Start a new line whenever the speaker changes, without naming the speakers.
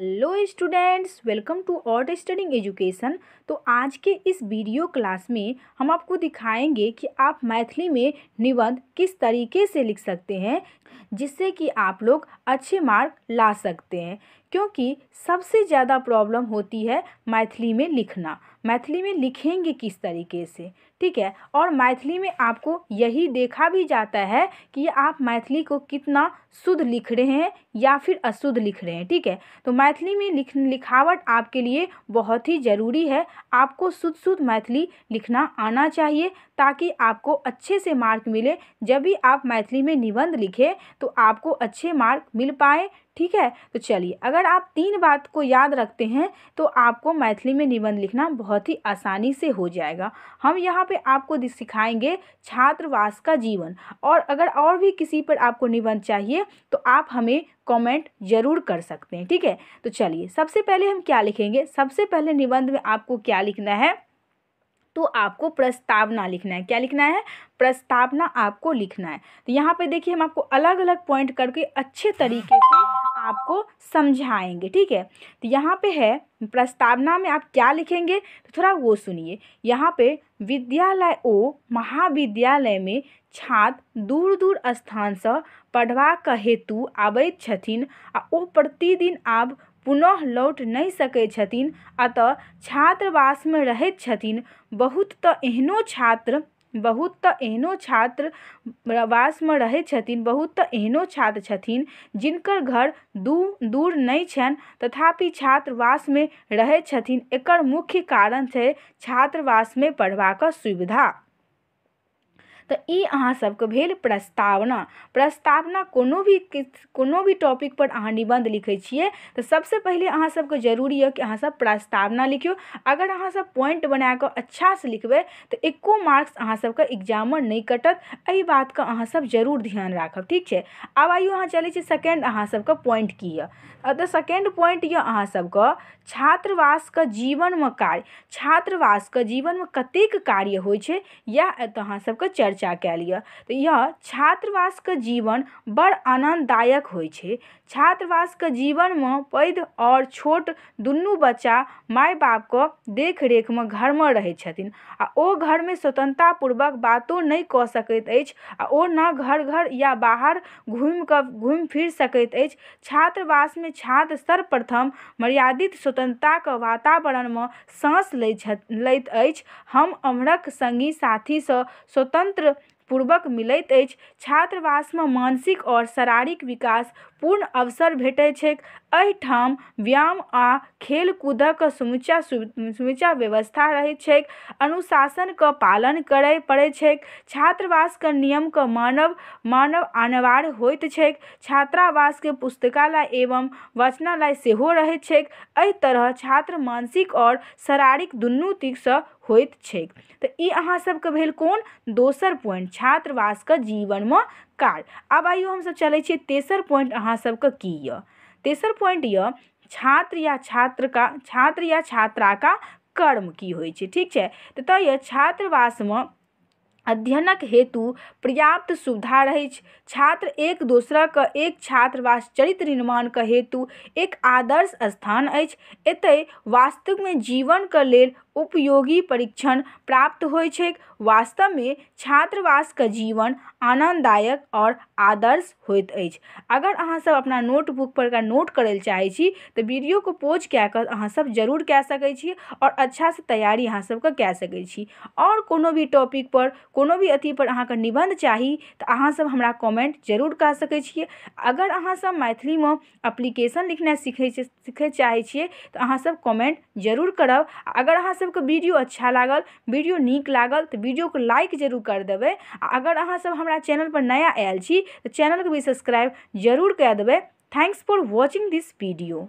hello students welcome to outstanding education तो आज के इस वीडियो क्लास में हम आपको दिखाएंगे कि आप मैथिली में निबंध किस तरीके से लिख सकते हैं जिससे कि आप लोग अच्छे मार्क ला सकते हैं क्योंकि सबसे ज़्यादा प्रॉब्लम होती है मैथिली में लिखना मैथिली में लिखेंगे किस तरीके से ठीक है और मैथिली में आपको यही देखा भी जाता है कि आप मैथिली को कितना शुद्ध लिख रहे हैं या फिर अशुद्ध लिख रहे हैं ठीक है तो मैथिली में लिख लिखावट आपके लिए बहुत ही ज़रूरी है आपको शुद्ध शुद्ध मैथिली लिखना आना चाहिए ताकि आपको अच्छे से मार्क मिले जब भी आप मैथिली में निबंध लिखें तो आपको अच्छे मार्क मिल पाए ठीक है तो चलिए अगर आप तीन बात को याद रखते हैं तो आपको मैथिली में निबंध लिखना बहुत ही आसानी से हो जाएगा हम यहाँ पे आपको सिखाएंगे छात्रवास का जीवन और अगर और भी किसी पर आपको निबंध चाहिए तो आप हमें कमेंट जरूर कर सकते हैं ठीक है तो चलिए सबसे पहले हम क्या लिखेंगे सबसे पहले निबंध में आपको क्या लिखना है तो आपको प्रस्तावना लिखना है क्या लिखना है प्रस्तावना आपको लिखना है तो यहाँ पे देखिए हम आपको अलग अलग पॉइंट करके अच्छे तरीके से आपको समझाएंगे ठीक है तो यहाँ पे है प्रस्तावना में आप क्या लिखेंगे तो थोड़ा वो सुनिए यहाँ पे विद्यालय ओ महाविद्यालय में छात्र दूर दूर स्थान से पढ़वा के हेतु आबैत छथिन आ ओ प्रतिदिन आब पुनः लौट नहीं सके छथिन अतः छात्रवास में रहते छथिन बहुत तो एहनो छात्र बहुत तो एहनो छात्र में रहे छथिन बहुत तो एहनो छात्र छथिन जिनकर घर दू दूर नहीं छन तथापि में रहे छथिन एकर मुख्य कारण में पढ़वा का सुविधा तो ई अहाँ भेल प्रस्तावना प्रस्तावना कोनो भी कोनो भी पर अहाँ निबंध लिखे छे तो सबसे पहले अहाँ सभके जरूरी है कि अहाँसभ प्रस्तावना लिखियो अगर अहाँसभ पॉइंट बना अच्छा से लिखे तो एको मार्क्स एग्जाम में नहीं कटत बात का अहाँसभ जरूर ध्यान राखब ठीक है अब आइयो अहाँ चलै सेकेंड सेकेंड अहाँसभके पॉइंट की है अतः सेकेंड पॉइंट यऽ छात्रवास के जीवन में कार्य जीवन में कतेक कार्य हो छै सबके चर्चा कयल यऽ तो यह के जीवन बड़ हो छात्रवास के जीवन में पैध और छोट दुनू बच्चा माय में घर में रहे छथिन आ ओ घरमे स्वतन्त्रतापूर्वक बातो नहि कऽ सकैत अछि आ ओ ना घर घर या बाहर घूम कर घूम फिर सकैत अछि में छात्र सर्वप्रथम मर्यादित वातावरण में साँस लैत अछि हम आम्हरक सङ्गी साथीसँ स्वतंत्र पूर्वक मिलैत अछि में मानसिक और शारीरिक विकास पूर्ण अवसर भेट छैक व्यायाम आ खेलकूदक समुचा समुचा व्यवस्था रहे अनुशासन के पालन पड़े पड़ैत के नियम के मानव मानव अनिवार्य हो छात्रावास के पुस्तकालय एवं वचनालय से रहे तरह छात्र मानसिक और शारीरिक दुनू से होइत छैक तऽ ई अहाँसभके भेल कोन दोसर पॉइंट छात्रावासके जीवनमे कार्य आब आइयो हम चलै छियै तेसर पॉइंट अहाँसभके की तेसर पॉइंट यए छात्र या छात्र का छात्र या छात्रा का कर्म की होइ छै ठीक छै तऽ तय में अध्ययनक हेतु पर्याप्त सुविधा रहे छात्र एक का एक छात्रवास चरित्र निर्माण के हेतु एक आदर्श स्थान वास्तव में जीवन के लेल उपयोगी परीक्षण प्राप्त हो वास्तव में छात्रवास का जीवन आनंददायक और आदर्श होत अगर अगर सब अपना नोटबुक पर का नोट करे चाहे तो वीडियो को पोज पोज कर अहाँ सब जरूर कह सकैत और अच्छा से तैयारी अहाँ कए कह छी और कोनो भी पर कोनो भी अथीपर अहाँके निबंध चाही तऽ अहाँसभ हमरा कमेंट जरूर कह सकै अगर अहाँसभ मैथिली एप्लीकेशन लिखनाइ सीखै सीखे चाहे चाहै तो तऽ अहाँसभ जरूर करब आ अगर के वीडियो अच्छा लागल वीडियो नीक लागल वीडियो को लाइक जरूर कर देवे आ अगर हमारा चैनल पर नया आयल छी चैनल को भी सब्सक्राइब जरूर कर देवे thanks for watching this video